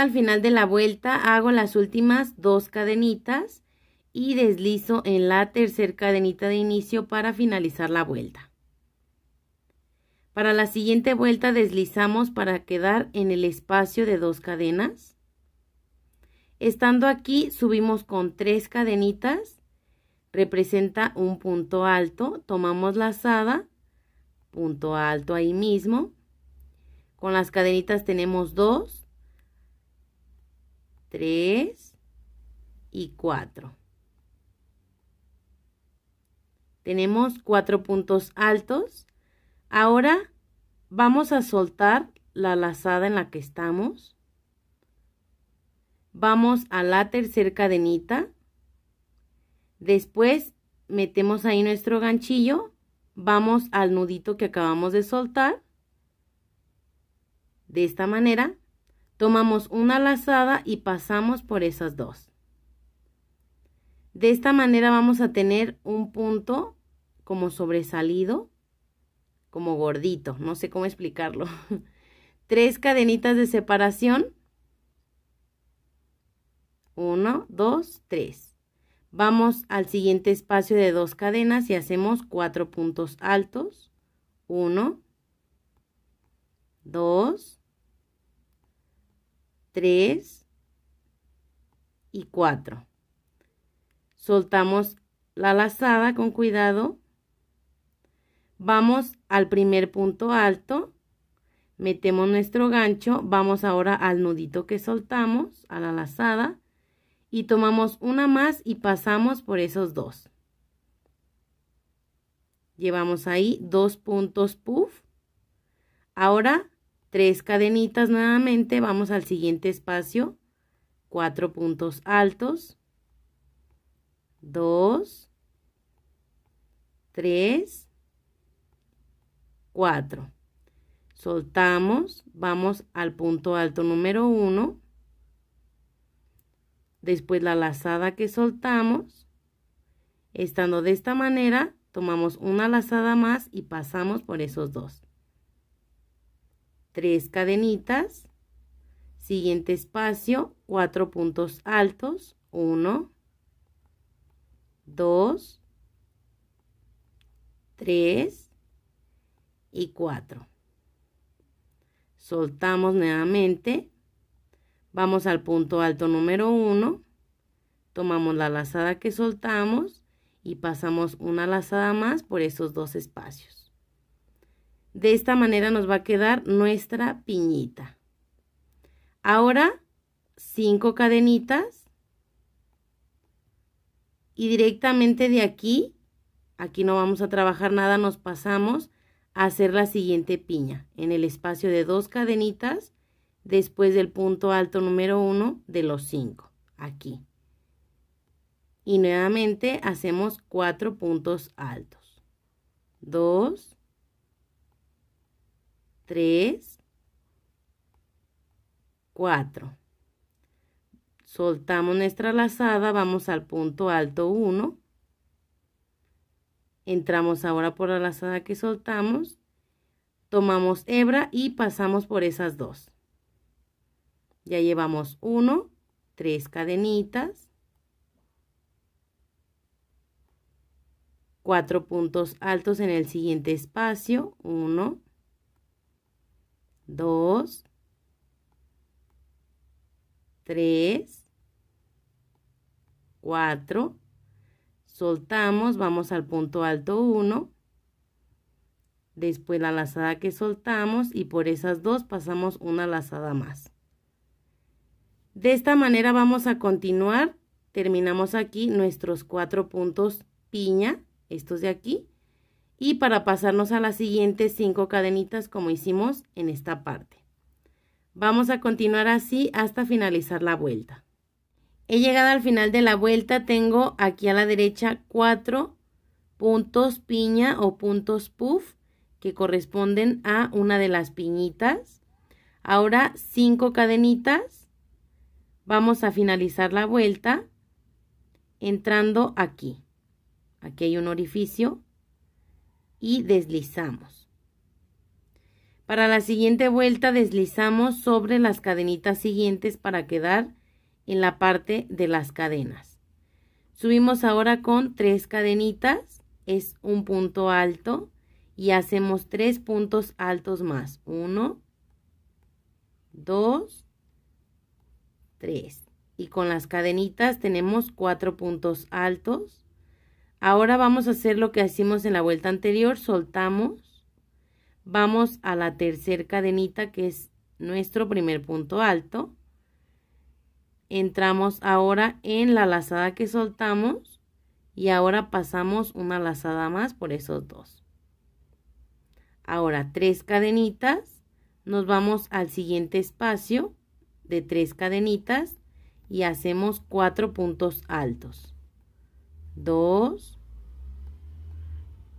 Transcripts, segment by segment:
al final de la vuelta hago las últimas dos cadenitas y deslizo en la tercera cadenita de inicio para finalizar la vuelta. Para la siguiente vuelta deslizamos para quedar en el espacio de dos cadenas. Estando aquí subimos con tres cadenitas, representa un punto alto, tomamos lazada, punto alto ahí mismo. Con las cadenitas tenemos dos, 3 y 4. Tenemos cuatro puntos altos. Ahora vamos a soltar la lazada en la que estamos. Vamos a la tercera cadenita. Después metemos ahí nuestro ganchillo. Vamos al nudito que acabamos de soltar. De esta manera Tomamos una lazada y pasamos por esas dos. De esta manera vamos a tener un punto como sobresalido, como gordito, no sé cómo explicarlo. Tres cadenitas de separación. Uno, dos, tres. Vamos al siguiente espacio de dos cadenas y hacemos cuatro puntos altos. Uno, dos, 3 y 4. Soltamos la lazada con cuidado. Vamos al primer punto alto. Metemos nuestro gancho. Vamos ahora al nudito que soltamos, a la lazada. Y tomamos una más y pasamos por esos dos. Llevamos ahí dos puntos puff. Ahora Tres cadenitas nuevamente, vamos al siguiente espacio, cuatro puntos altos, dos, tres, cuatro. Soltamos, vamos al punto alto número uno, después la lazada que soltamos, estando de esta manera, tomamos una lazada más y pasamos por esos dos. 3 cadenitas, siguiente espacio, 4 puntos altos, 1, 2, 3 y 4. Soltamos nuevamente, vamos al punto alto número 1, tomamos la lazada que soltamos y pasamos una lazada más por esos dos espacios. De esta manera nos va a quedar nuestra piñita. Ahora, cinco cadenitas. Y directamente de aquí, aquí no vamos a trabajar nada, nos pasamos a hacer la siguiente piña. En el espacio de dos cadenitas, después del punto alto número uno de los cinco. Aquí. Y nuevamente hacemos cuatro puntos altos. Dos. 3, 4. Soltamos nuestra lazada, vamos al punto alto 1. Entramos ahora por la lazada que soltamos, tomamos hebra y pasamos por esas dos. Ya llevamos 1, 3 cadenitas, 4 puntos altos en el siguiente espacio, 1, 2, 3, 4, soltamos, vamos al punto alto 1, después la lazada que soltamos y por esas dos pasamos una lazada más. De esta manera vamos a continuar, terminamos aquí nuestros cuatro puntos piña, estos de aquí, y para pasarnos a las siguientes cinco cadenitas como hicimos en esta parte. Vamos a continuar así hasta finalizar la vuelta. He llegado al final de la vuelta, tengo aquí a la derecha cuatro puntos piña o puntos puff que corresponden a una de las piñitas. Ahora cinco cadenitas. Vamos a finalizar la vuelta entrando aquí. Aquí hay un orificio y deslizamos. Para la siguiente vuelta deslizamos sobre las cadenitas siguientes para quedar en la parte de las cadenas. Subimos ahora con tres cadenitas, es un punto alto y hacemos tres puntos altos más. Uno, dos, tres. Y con las cadenitas tenemos cuatro puntos altos Ahora vamos a hacer lo que hicimos en la vuelta anterior, soltamos, vamos a la tercera cadenita que es nuestro primer punto alto, entramos ahora en la lazada que soltamos y ahora pasamos una lazada más por esos dos. Ahora tres cadenitas, nos vamos al siguiente espacio de tres cadenitas y hacemos cuatro puntos altos. 2,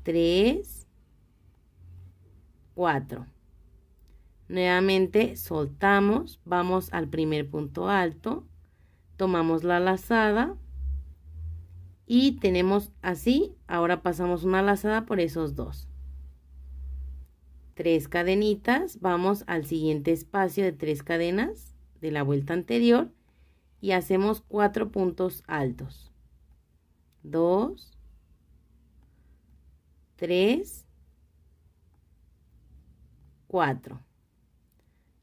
3, 4. Nuevamente soltamos, vamos al primer punto alto, tomamos la lazada y tenemos así, ahora pasamos una lazada por esos dos. Tres cadenitas, vamos al siguiente espacio de tres cadenas de la vuelta anterior y hacemos cuatro puntos altos. 2, 3, 4.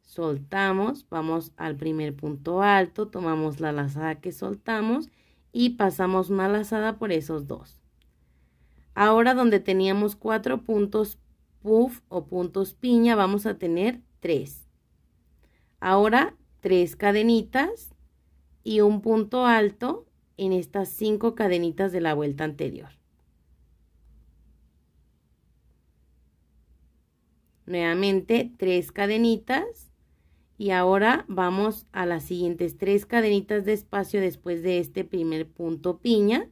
Soltamos, vamos al primer punto alto, tomamos la lazada que soltamos y pasamos una lazada por esos dos. Ahora donde teníamos 4 puntos puff o puntos piña, vamos a tener 3 Ahora 3 cadenitas y un punto alto en estas cinco cadenitas de la vuelta anterior. Nuevamente tres cadenitas y ahora vamos a las siguientes tres cadenitas de espacio después de este primer punto piña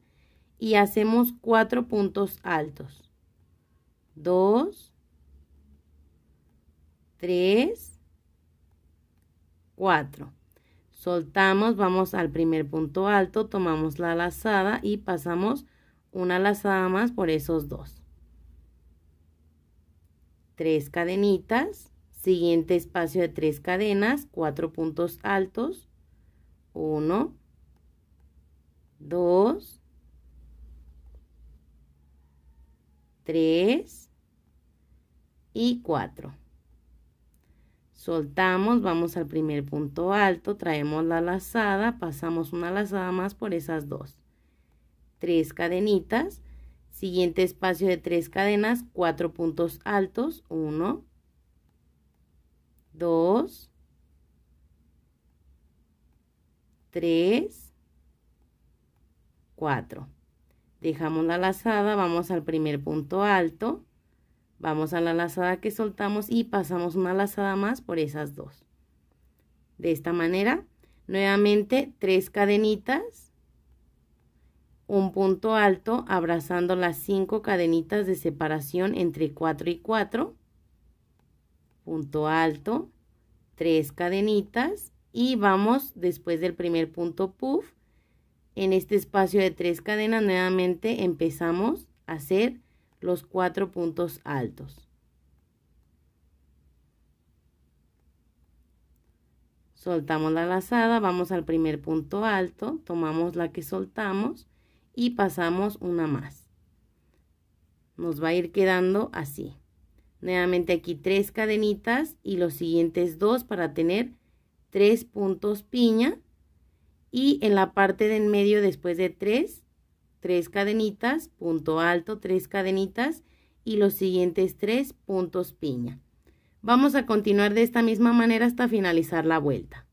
y hacemos cuatro puntos altos. Dos, tres, cuatro soltamos, vamos al primer punto alto, tomamos la lazada y pasamos una lazada más por esos dos. Tres cadenitas, siguiente espacio de tres cadenas, cuatro puntos altos, uno, dos, tres y cuatro. Soltamos, vamos al primer punto alto, traemos la lazada, pasamos una lazada más por esas dos. Tres cadenitas, siguiente espacio de tres cadenas, cuatro puntos altos, uno, dos, tres, cuatro. Dejamos la lazada, vamos al primer punto alto, Vamos a la lazada que soltamos y pasamos una lazada más por esas dos. De esta manera, nuevamente tres cadenitas, un punto alto abrazando las cinco cadenitas de separación entre 4 y 4, punto alto, tres cadenitas y vamos después del primer punto puff, en este espacio de tres cadenas nuevamente empezamos a hacer los cuatro puntos altos. Soltamos la lazada, vamos al primer punto alto, tomamos la que soltamos y pasamos una más. Nos va a ir quedando así. Nuevamente aquí tres cadenitas y los siguientes dos para tener tres puntos piña. Y en la parte de en medio después de tres 3 cadenitas, punto alto, tres cadenitas y los siguientes tres puntos piña. Vamos a continuar de esta misma manera hasta finalizar la vuelta.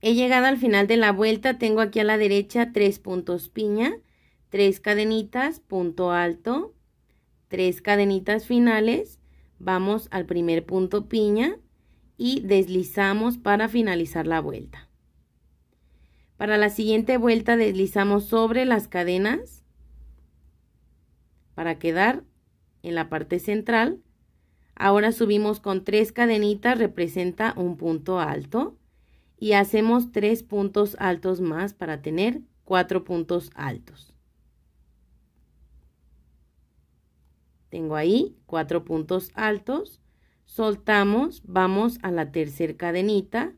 He llegado al final de la vuelta, tengo aquí a la derecha tres puntos piña, tres cadenitas, punto alto, tres cadenitas finales, vamos al primer punto piña y deslizamos para finalizar la vuelta. Para la siguiente vuelta deslizamos sobre las cadenas para quedar en la parte central. Ahora subimos con tres cadenitas, representa un punto alto. Y hacemos tres puntos altos más para tener cuatro puntos altos. Tengo ahí cuatro puntos altos. Soltamos, vamos a la tercera cadenita,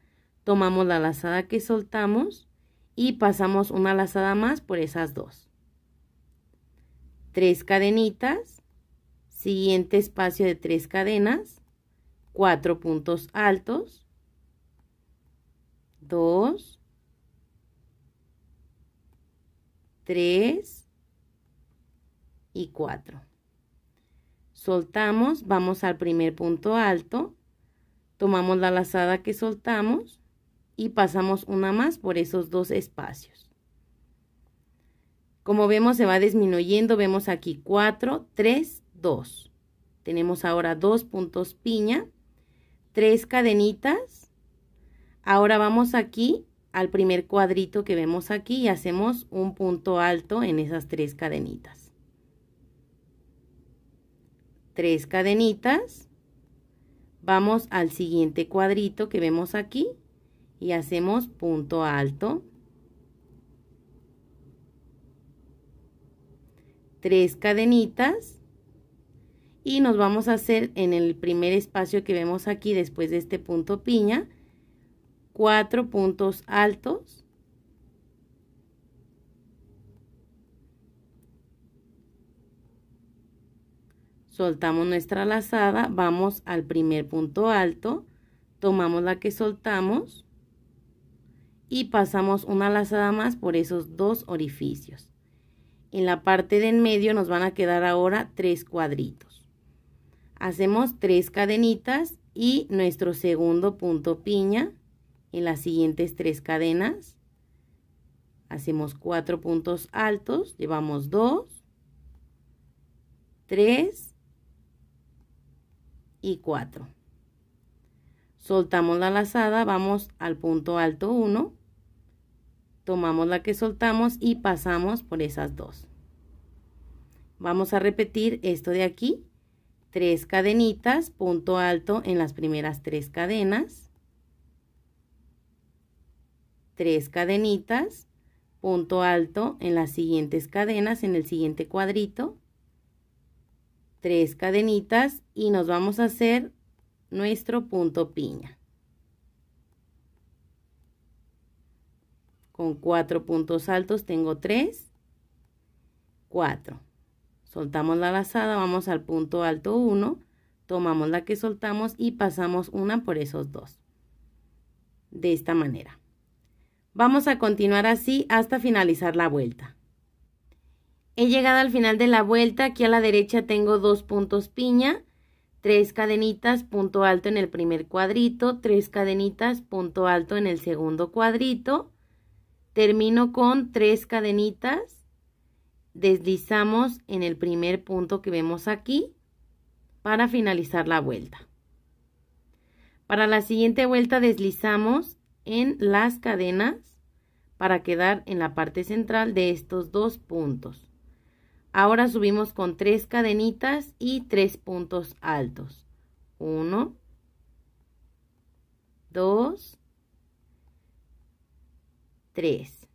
tomamos la lazada que soltamos y pasamos una lazada más por esas dos. Tres cadenitas, siguiente espacio de tres cadenas, cuatro puntos altos, dos, tres y cuatro. Soltamos, vamos al primer punto alto, tomamos la lazada que soltamos, y pasamos una más por esos dos espacios. Como vemos se va disminuyendo, vemos aquí 4, 3, 2. Tenemos ahora dos puntos piña, tres cadenitas. Ahora vamos aquí al primer cuadrito que vemos aquí y hacemos un punto alto en esas tres cadenitas. Tres cadenitas. Vamos al siguiente cuadrito que vemos aquí y hacemos punto alto, tres cadenitas y nos vamos a hacer en el primer espacio que vemos aquí después de este punto piña, cuatro puntos altos, soltamos nuestra lazada, vamos al primer punto alto, tomamos la que soltamos, y pasamos una lazada más por esos dos orificios. En la parte de en medio nos van a quedar ahora tres cuadritos. Hacemos tres cadenitas y nuestro segundo punto piña en las siguientes tres cadenas. Hacemos cuatro puntos altos, llevamos dos, tres y cuatro soltamos la lazada, vamos al punto alto 1, tomamos la que soltamos y pasamos por esas dos. Vamos a repetir esto de aquí, tres cadenitas, punto alto en las primeras tres cadenas, tres cadenitas, punto alto en las siguientes cadenas, en el siguiente cuadrito, tres cadenitas y nos vamos a hacer nuestro punto piña. Con cuatro puntos altos tengo tres, cuatro. Soltamos la lazada, vamos al punto alto 1, tomamos la que soltamos y pasamos una por esos dos. De esta manera. Vamos a continuar así hasta finalizar la vuelta. He llegado al final de la vuelta, aquí a la derecha tengo dos puntos piña, tres cadenitas, punto alto en el primer cuadrito, tres cadenitas, punto alto en el segundo cuadrito, termino con tres cadenitas, deslizamos en el primer punto que vemos aquí para finalizar la vuelta. Para la siguiente vuelta deslizamos en las cadenas para quedar en la parte central de estos dos puntos. Ahora subimos con tres cadenitas y tres puntos altos. Uno, dos, tres.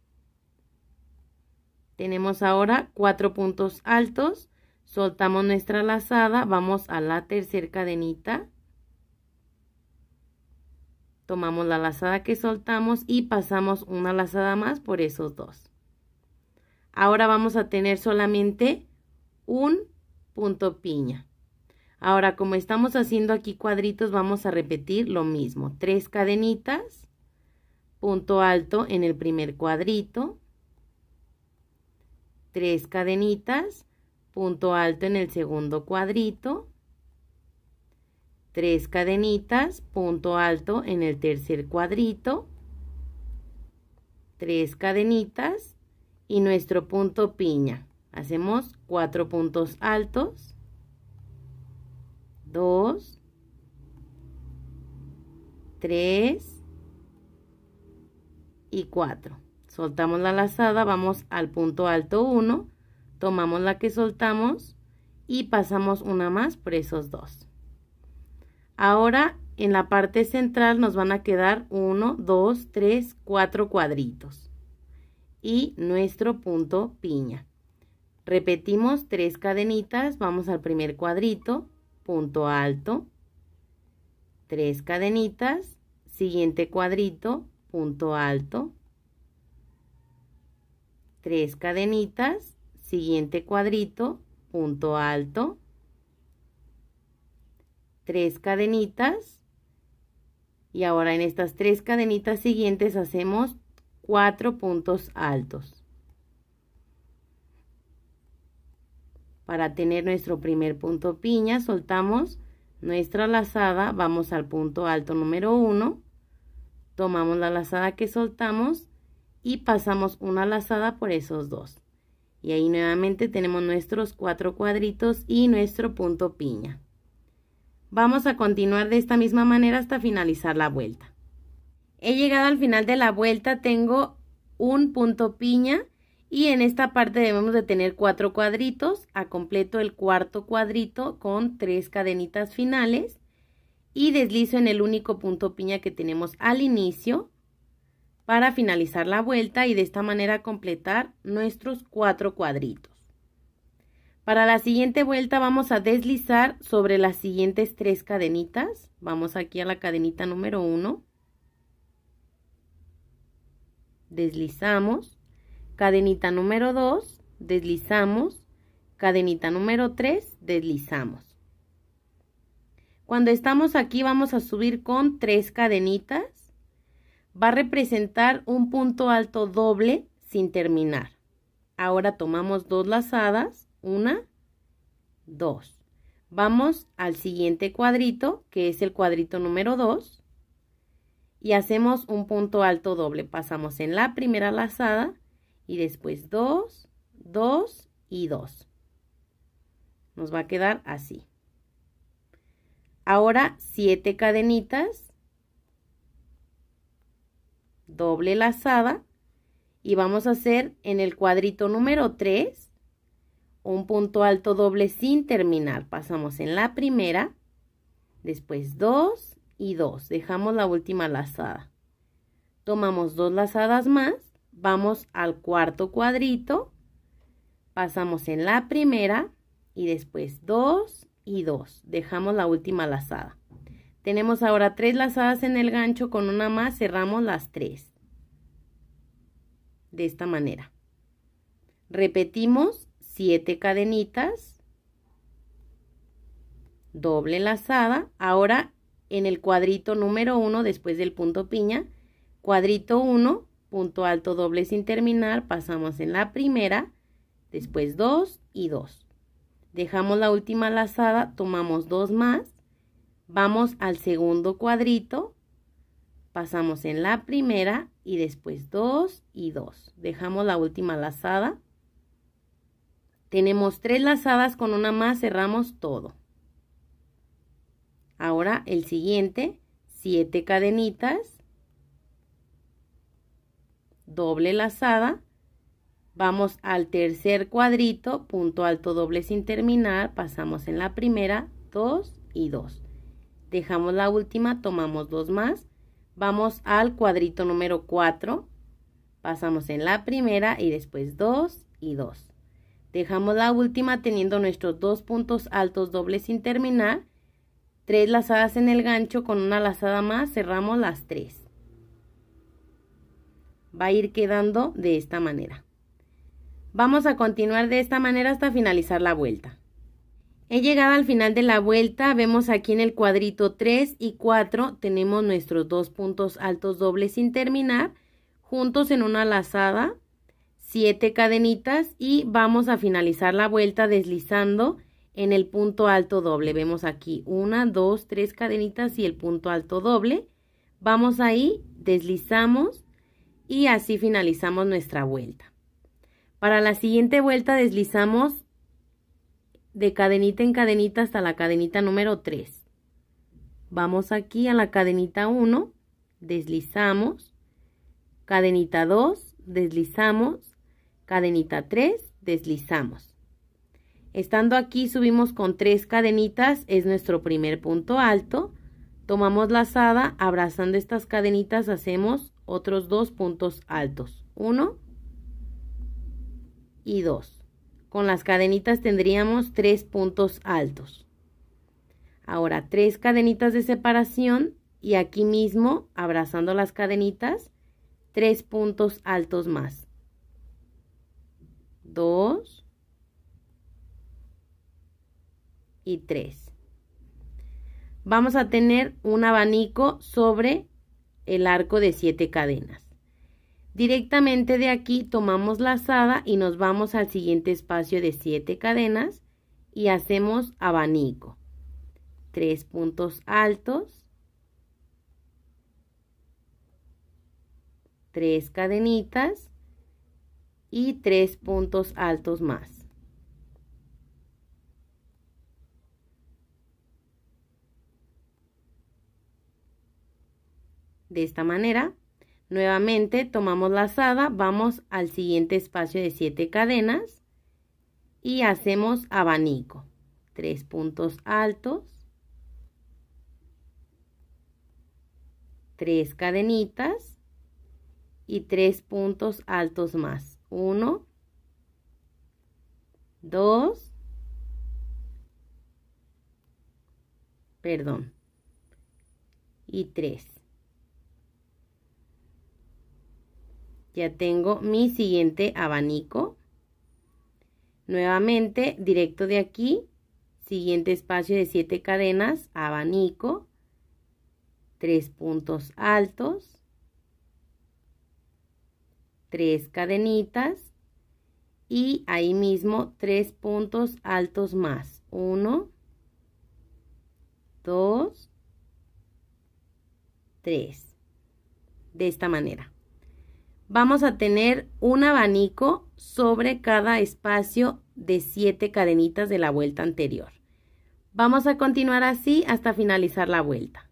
Tenemos ahora cuatro puntos altos. Soltamos nuestra lazada, vamos a la tercera cadenita. Tomamos la lazada que soltamos y pasamos una lazada más por esos dos. Ahora vamos a tener solamente un punto piña. Ahora, como estamos haciendo aquí cuadritos, vamos a repetir lo mismo. Tres cadenitas, punto alto en el primer cuadrito, tres cadenitas, punto alto en el segundo cuadrito, tres cadenitas, punto alto en el tercer cuadrito, tres cadenitas, y nuestro punto piña. Hacemos cuatro puntos altos, dos, tres y cuatro. Soltamos la lazada, vamos al punto alto uno tomamos la que soltamos y pasamos una más por esos dos. Ahora en la parte central nos van a quedar 1, 2, 3, cuatro cuadritos y nuestro punto piña. Repetimos tres cadenitas, vamos al primer cuadrito, punto alto, tres cadenitas, siguiente cuadrito, punto alto, tres cadenitas, siguiente cuadrito, punto alto, tres cadenitas y ahora en estas tres cadenitas siguientes hacemos cuatro puntos altos para tener nuestro primer punto piña soltamos nuestra lazada vamos al punto alto número 1 tomamos la lazada que soltamos y pasamos una lazada por esos dos y ahí nuevamente tenemos nuestros cuatro cuadritos y nuestro punto piña vamos a continuar de esta misma manera hasta finalizar la vuelta He llegado al final de la vuelta, tengo un punto piña y en esta parte debemos de tener cuatro cuadritos, a ah, completo el cuarto cuadrito con tres cadenitas finales y deslizo en el único punto piña que tenemos al inicio para finalizar la vuelta y de esta manera completar nuestros cuatro cuadritos. Para la siguiente vuelta vamos a deslizar sobre las siguientes tres cadenitas. Vamos aquí a la cadenita número uno deslizamos, cadenita número 2, deslizamos, cadenita número 3, deslizamos. Cuando estamos aquí vamos a subir con tres cadenitas. Va a representar un punto alto doble sin terminar. Ahora tomamos dos lazadas, una, dos. Vamos al siguiente cuadrito, que es el cuadrito número 2 y hacemos un punto alto doble. Pasamos en la primera lazada y después 2, 2 y 2. Nos va a quedar así. Ahora 7 cadenitas, doble lazada y vamos a hacer en el cuadrito número 3 un punto alto doble sin terminar. Pasamos en la primera, después 2, y 2. Dejamos la última lazada. Tomamos dos lazadas más, vamos al cuarto cuadrito, pasamos en la primera y después dos y dos Dejamos la última lazada. Tenemos ahora tres lazadas en el gancho, con una más cerramos las tres. De esta manera. Repetimos siete cadenitas, doble lazada. Ahora en el cuadrito número 1 después del punto piña, cuadrito 1, punto alto doble sin terminar, pasamos en la primera, después 2 y 2. Dejamos la última lazada, tomamos 2 más, vamos al segundo cuadrito, pasamos en la primera y después 2 y 2. Dejamos la última lazada. Tenemos 3 lazadas con una más, cerramos todo. Ahora el siguiente, 7 cadenitas, doble lazada, vamos al tercer cuadrito, punto alto doble sin terminar, pasamos en la primera, 2 y 2. Dejamos la última, tomamos dos más, vamos al cuadrito número 4, pasamos en la primera y después 2 y 2. Dejamos la última teniendo nuestros dos puntos altos dobles sin terminar tres lazadas en el gancho con una lazada más cerramos las tres va a ir quedando de esta manera vamos a continuar de esta manera hasta finalizar la vuelta he llegado al final de la vuelta vemos aquí en el cuadrito 3 y 4 tenemos nuestros dos puntos altos dobles sin terminar juntos en una lazada siete cadenitas y vamos a finalizar la vuelta deslizando en el punto alto doble. Vemos aquí una, dos, tres cadenitas y el punto alto doble. Vamos ahí, deslizamos y así finalizamos nuestra vuelta. Para la siguiente vuelta deslizamos de cadenita en cadenita hasta la cadenita número 3. Vamos aquí a la cadenita 1, deslizamos, cadenita 2, deslizamos, cadenita 3, deslizamos. Estando aquí subimos con tres cadenitas, es nuestro primer punto alto. Tomamos lazada, abrazando estas cadenitas hacemos otros dos puntos altos. Uno y dos. Con las cadenitas tendríamos tres puntos altos. Ahora tres cadenitas de separación y aquí mismo, abrazando las cadenitas, tres puntos altos más. Dos 3. Vamos a tener un abanico sobre el arco de siete cadenas. Directamente de aquí tomamos lazada y nos vamos al siguiente espacio de siete cadenas y hacemos abanico. tres puntos altos. tres cadenitas y tres puntos altos más. de esta manera. Nuevamente tomamos lazada, vamos al siguiente espacio de 7 cadenas y hacemos abanico. 3 puntos altos, 3 cadenitas y 3 puntos altos más. 1, 2, perdón, y 3. ya tengo mi siguiente abanico. Nuevamente, directo de aquí, siguiente espacio de siete cadenas, abanico, tres puntos altos, tres cadenitas y ahí mismo tres puntos altos más. 1, 2, 3. De esta manera vamos a tener un abanico sobre cada espacio de siete cadenitas de la vuelta anterior. Vamos a continuar así hasta finalizar la vuelta.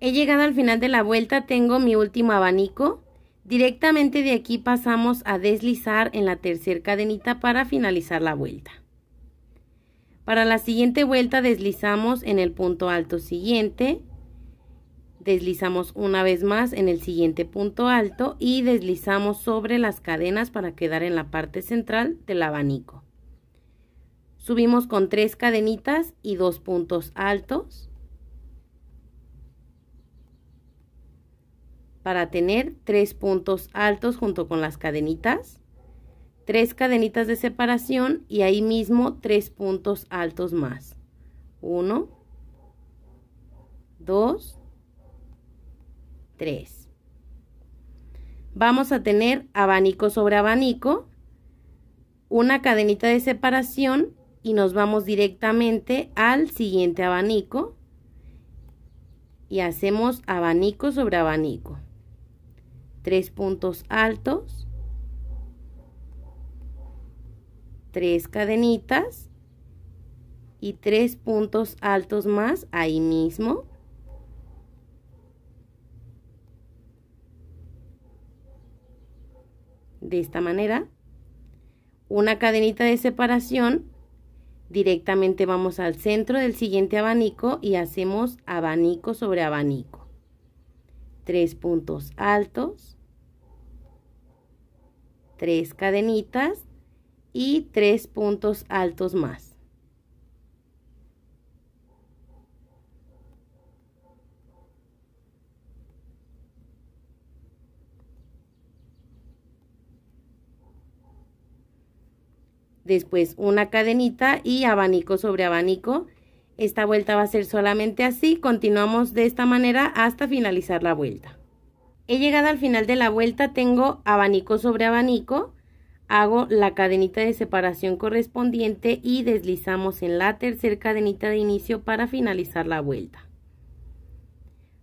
He llegado al final de la vuelta, tengo mi último abanico. Directamente de aquí pasamos a deslizar en la tercera cadenita para finalizar la vuelta. Para la siguiente vuelta deslizamos en el punto alto siguiente, deslizamos una vez más en el siguiente punto alto y deslizamos sobre las cadenas para quedar en la parte central del abanico. Subimos con tres cadenitas y dos puntos altos para tener tres puntos altos junto con las cadenitas, tres cadenitas de separación y ahí mismo tres puntos altos más. Uno, dos, 3. Vamos a tener abanico sobre abanico, una cadenita de separación y nos vamos directamente al siguiente abanico y hacemos abanico sobre abanico. Tres puntos altos, tres cadenitas y tres puntos altos más ahí mismo. de esta manera. Una cadenita de separación, directamente vamos al centro del siguiente abanico y hacemos abanico sobre abanico. Tres puntos altos, tres cadenitas y tres puntos altos más. después una cadenita y abanico sobre abanico. Esta vuelta va a ser solamente así, continuamos de esta manera hasta finalizar la vuelta. He llegado al final de la vuelta, tengo abanico sobre abanico, hago la cadenita de separación correspondiente y deslizamos en la tercera cadenita de inicio para finalizar la vuelta.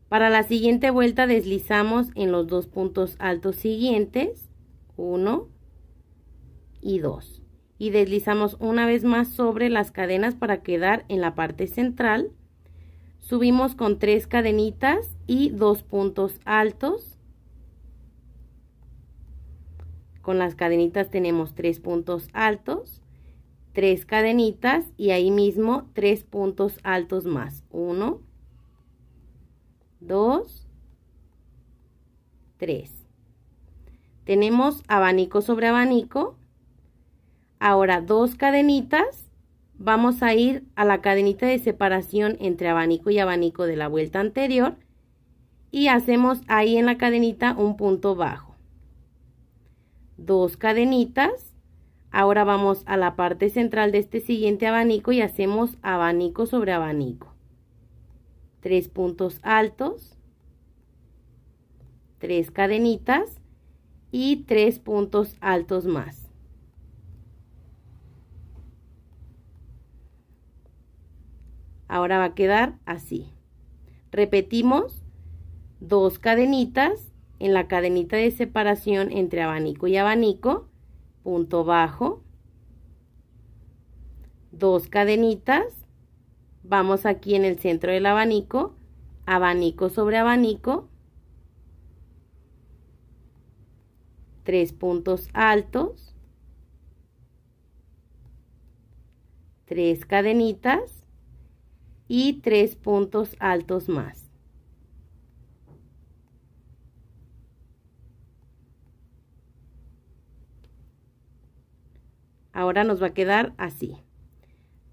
Para la siguiente vuelta deslizamos en los dos puntos altos siguientes, 1 y 2 y deslizamos una vez más sobre las cadenas para quedar en la parte central. Subimos con tres cadenitas y dos puntos altos. Con las cadenitas tenemos tres puntos altos, tres cadenitas y ahí mismo tres puntos altos más. Uno, dos, tres. Tenemos abanico sobre abanico Ahora dos cadenitas, vamos a ir a la cadenita de separación entre abanico y abanico de la vuelta anterior y hacemos ahí en la cadenita un punto bajo. Dos cadenitas, ahora vamos a la parte central de este siguiente abanico y hacemos abanico sobre abanico. Tres puntos altos, tres cadenitas y tres puntos altos más. Ahora va a quedar así. Repetimos dos cadenitas en la cadenita de separación entre abanico y abanico, punto bajo, dos cadenitas, vamos aquí en el centro del abanico, abanico sobre abanico, tres puntos altos, tres cadenitas, y tres puntos altos más. Ahora nos va a quedar así.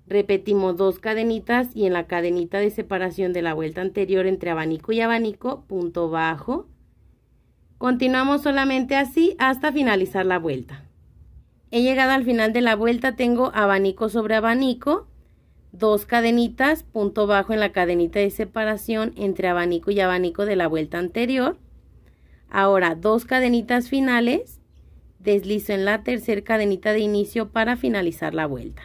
Repetimos dos cadenitas y en la cadenita de separación de la vuelta anterior entre abanico y abanico, punto bajo. Continuamos solamente así hasta finalizar la vuelta. He llegado al final de la vuelta, tengo abanico sobre abanico dos cadenitas, punto bajo en la cadenita de separación entre abanico y abanico de la vuelta anterior. Ahora dos cadenitas finales, deslizo en la tercera cadenita de inicio para finalizar la vuelta.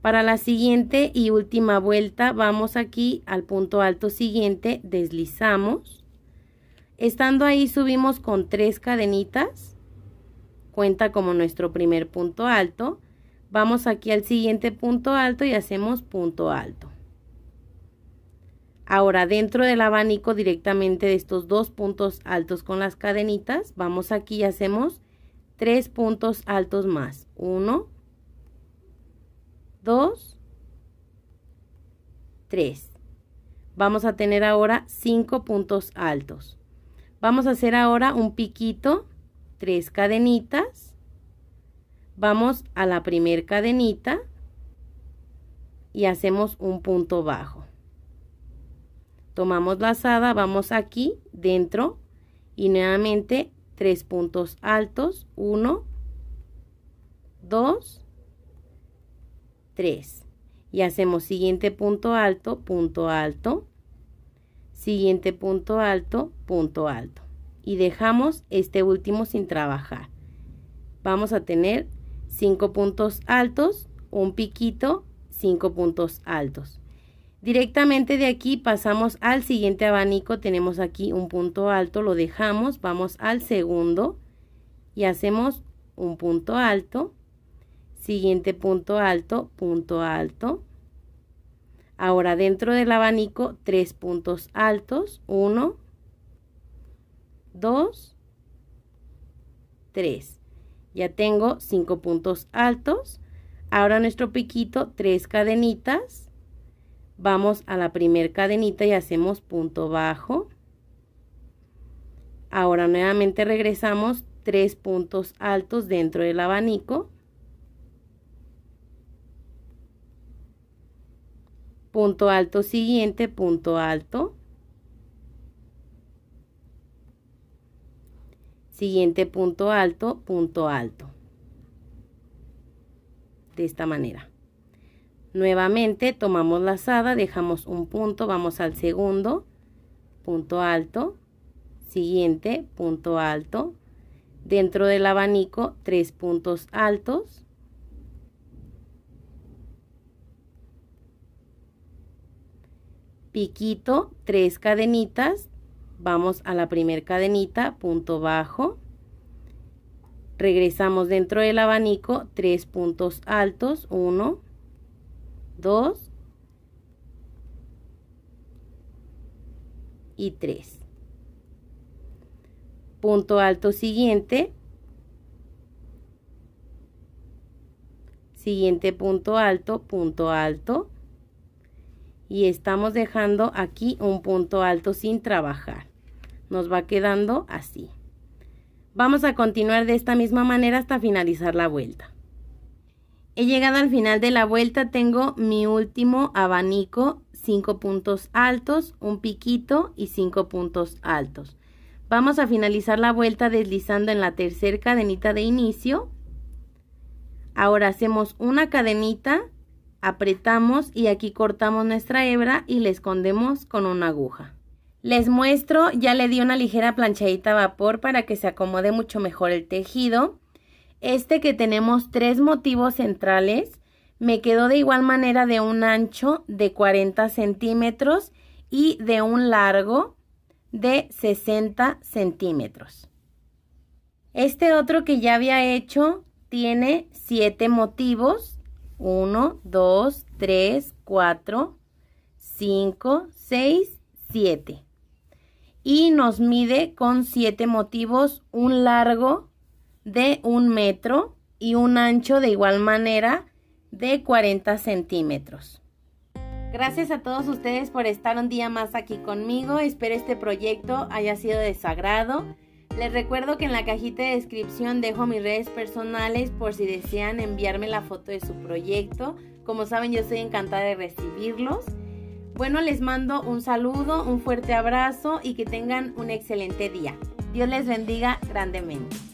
Para la siguiente y última vuelta vamos aquí al punto alto siguiente, deslizamos. Estando ahí subimos con tres cadenitas, cuenta como nuestro primer punto alto Vamos aquí al siguiente punto alto y hacemos punto alto. Ahora dentro del abanico directamente de estos dos puntos altos con las cadenitas, vamos aquí y hacemos tres puntos altos más. Uno, dos, tres. Vamos a tener ahora cinco puntos altos. Vamos a hacer ahora un piquito, tres cadenitas, Vamos a la primer cadenita y hacemos un punto bajo. Tomamos lazada, vamos aquí dentro y nuevamente tres puntos altos, 1, 2, 3. Y hacemos siguiente punto alto, punto alto, siguiente punto alto, punto alto. Y dejamos este último sin trabajar. Vamos a tener 5 puntos altos, un piquito, 5 puntos altos. Directamente de aquí pasamos al siguiente abanico, tenemos aquí un punto alto, lo dejamos, vamos al segundo y hacemos un punto alto, siguiente punto alto, punto alto. Ahora dentro del abanico, tres puntos altos, 1, 2, 3. Ya tengo 5 puntos altos. Ahora nuestro piquito, tres cadenitas. Vamos a la primer cadenita y hacemos punto bajo. Ahora nuevamente regresamos 3 puntos altos dentro del abanico. Punto alto siguiente, punto alto. siguiente punto alto, punto alto. De esta manera. Nuevamente tomamos lazada, dejamos un punto, vamos al segundo, punto alto, siguiente, punto alto. Dentro del abanico, tres puntos altos. Piquito, tres cadenitas, vamos a la primer cadenita, punto bajo, regresamos dentro del abanico, tres puntos altos, uno, dos y tres. Punto alto siguiente, siguiente punto alto, punto alto y estamos dejando aquí un punto alto sin trabajar. Nos va quedando así. Vamos a continuar de esta misma manera hasta finalizar la vuelta. He llegado al final de la vuelta, tengo mi último abanico, 5 puntos altos, un piquito y 5 puntos altos. Vamos a finalizar la vuelta deslizando en la tercera cadenita de inicio. Ahora hacemos una cadenita, apretamos y aquí cortamos nuestra hebra y la escondemos con una aguja. Les muestro, ya le di una ligera planchadita a vapor para que se acomode mucho mejor el tejido. Este que tenemos tres motivos centrales, me quedó de igual manera de un ancho de 40 centímetros y de un largo de 60 centímetros. Este otro que ya había hecho tiene 7 motivos. 1, 2, 3, 4, 5, 6, 7 y nos mide con siete motivos un largo de un metro y un ancho de igual manera de 40 centímetros. Gracias a todos ustedes por estar un día más aquí conmigo. Espero este proyecto haya sido de sagrado Les recuerdo que en la cajita de descripción dejo mis redes personales por si desean enviarme la foto de su proyecto. Como saben, yo estoy encantada de recibirlos. Bueno, les mando un saludo, un fuerte abrazo y que tengan un excelente día. Dios les bendiga grandemente.